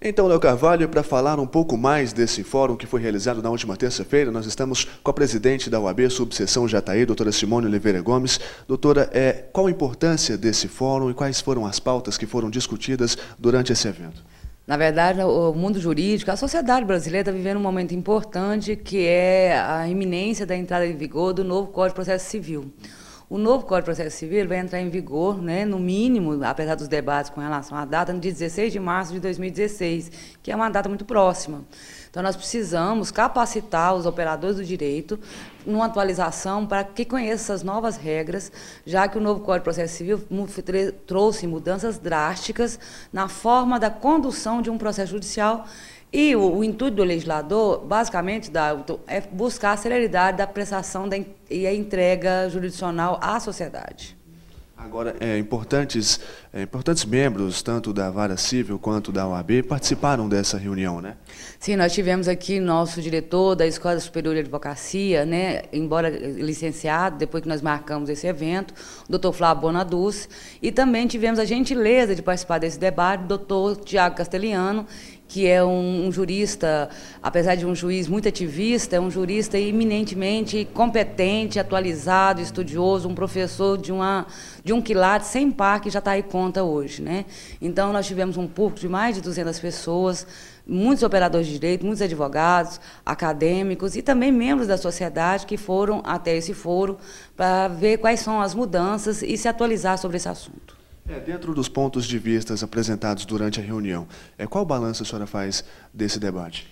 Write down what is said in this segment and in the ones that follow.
Então, Léo Carvalho, para falar um pouco mais desse fórum que foi realizado na última terça-feira, nós estamos com a presidente da UAB, subseção Jataí, doutora Simone Oliveira Gomes. Doutora, é, qual a importância desse fórum e quais foram as pautas que foram discutidas durante esse evento? Na verdade, o mundo jurídico, a sociedade brasileira está vivendo um momento importante que é a iminência da entrada em vigor do novo Código de Processo Civil. O novo Código de Processo Civil vai entrar em vigor, né, no mínimo, apesar dos debates com relação à data, no dia 16 de março de 2016, que é uma data muito próxima. Então, nós precisamos capacitar os operadores do direito numa atualização para que conheçam essas novas regras, já que o novo Código de Processo Civil trouxe mudanças drásticas na forma da condução de um processo judicial e o, o intuito do legislador, basicamente, é buscar a celeridade da prestação da, e a entrega jurisdicional à sociedade. Agora, é, importantes, é, importantes membros, tanto da Vara Civil quanto da OAB, participaram dessa reunião, né? Sim, nós tivemos aqui nosso diretor da Escola Superior de Advocacia, né, embora licenciado, depois que nós marcamos esse evento, o doutor Flávio Bonaduce e também tivemos a gentileza de participar desse debate, o doutor Tiago Castelliano que é um, um, jurista, apesar de um juiz muito ativista, é um jurista eminentemente competente, atualizado, estudioso, um professor de, uma, de um quilate sem par que já está aí conta hoje. Né? Então, nós tivemos um público de mais de 200 pessoas, muitos operadores de direito, muitos advogados, acadêmicos e também membros da sociedade que foram até esse foro para ver quais são as mudanças e se atualizar sobre esse assunto. É, dentro dos pontos de vista apresentados durante a reunião, é, qual balanço a senhora faz desse debate?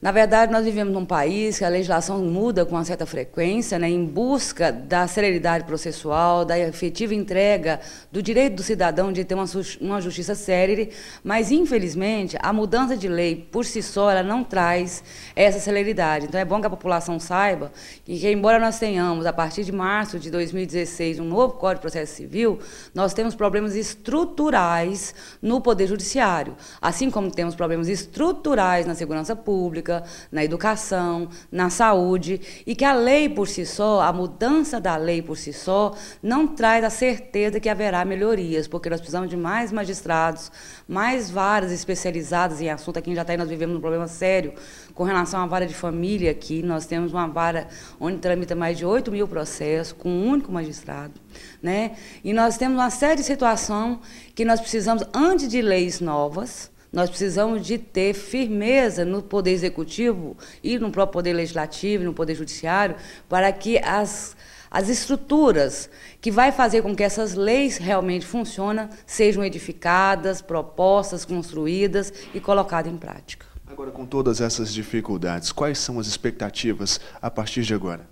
Na verdade, nós vivemos num país que a legislação muda com uma certa frequência, né, em busca da celeridade processual, da efetiva entrega do direito do cidadão de ter uma, justiça célere, mas, infelizmente, a mudança de lei por si só ela não traz essa celeridade. Então, é bom que a população saiba que, embora nós tenhamos, a partir de março de 2016, um novo Código de Processo Civil, nós temos problemas estruturais no Poder Judiciário, assim como temos problemas estruturais na segurança pública pública, na educação, na saúde, e que a lei por si só, a mudança da lei por si só, não traz a certeza que haverá melhorias, porque nós precisamos de mais magistrados, mais varas especializadas em assunto. Aqui em Jataí nós vivemos um problema sério com relação à vara de família aqui. Nós temos uma vara onde tramita mais de 8 mil processos, com um único magistrado. Né? E nós temos uma série de situações que nós precisamos, antes de leis novas, nós precisamos de ter firmeza no poder executivo e no próprio poder legislativo, no poder judiciário, para que as as estruturas que vai fazer com que essas leis realmente funcionem sejam edificadas, propostas, construídas e colocadas em prática. Agora, com todas essas dificuldades, quais são as expectativas a partir de agora?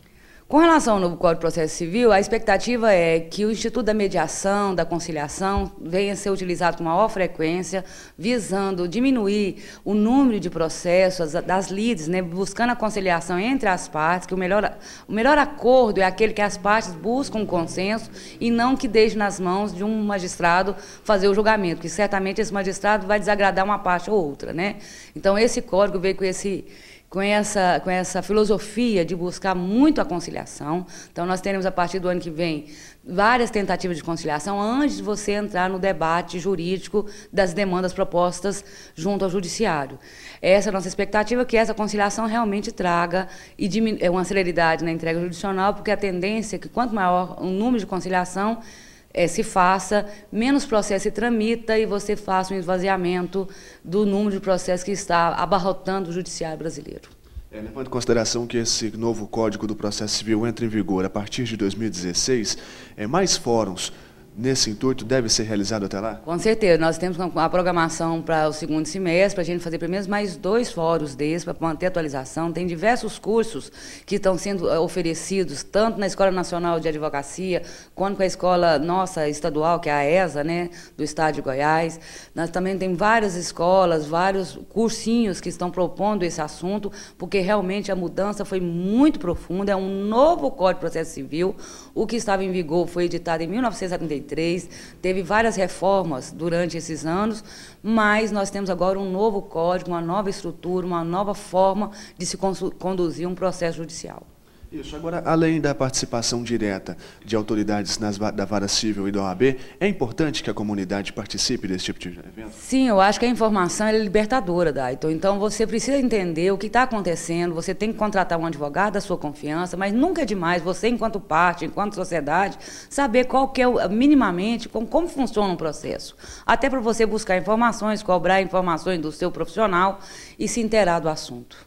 Com relação ao novo Código de Processo Civil, a expectativa é que o Instituto da Mediação, da Conciliação, venha a ser utilizado com maior frequência, visando diminuir o número de processos, das lides, né, buscando a conciliação entre as partes, que o melhor, o melhor acordo é aquele que as partes buscam um consenso e não que deixe nas mãos de um magistrado fazer o julgamento, que certamente esse magistrado vai desagradar uma parte ou outra. Né? Então, esse código veio com esse com essa, com essa filosofia de buscar muito a conciliação. Então, nós teremos, a partir do ano que vem, várias tentativas de conciliação antes de você entrar no debate jurídico das demandas propostas junto ao judiciário. Essa é a nossa expectativa, que essa conciliação realmente traga e é uma celeridade na entrega judicial, porque a tendência é que quanto maior o número de conciliação, é, se faça, menos processo se tramita e você faça um esvaziamento do número de processos que está abarrotando o judiciário brasileiro. É, levando em consideração que esse novo Código do Processo Civil entra em vigor a partir de 2016, é, mais fóruns nesse intuito deve ser realizado até lá? Com certeza. Nós temos a programação para o segundo semestre, para a gente fazer pelo menos mais dois fóruns desses, para manter a atualização. Tem diversos cursos que estão sendo eh, oferecidos, tanto na Escola Nacional de Advocacia, quanto com a escola nossa estadual, que é a ESA, né, do Estado de Goiás. Nós também tem várias escolas, vários cursinhos que estão propondo esse assunto, porque realmente a mudança foi muito profunda. É um novo Código de Processo Civil. O que estava em vigor foi editado em 1973 2003, teve várias reformas durante esses anos, mas nós temos agora um novo código, uma nova estrutura, uma nova forma de se conduzir um processo judicial. Isso. Agora, além da participação direta de autoridades nas, da Vara Civil e da OAB, é importante que a comunidade participe desse tipo de evento? Sim, eu acho que a informação é libertadora, Dayton. Então, você precisa entender o que está acontecendo, você tem que contratar um advogado da sua confiança, mas nunca é demais você, enquanto parte, enquanto sociedade, saber qual que é, minimamente, como, como funciona um processo. Até para você buscar informações, cobrar informações do seu profissional e se inteirar do assunto.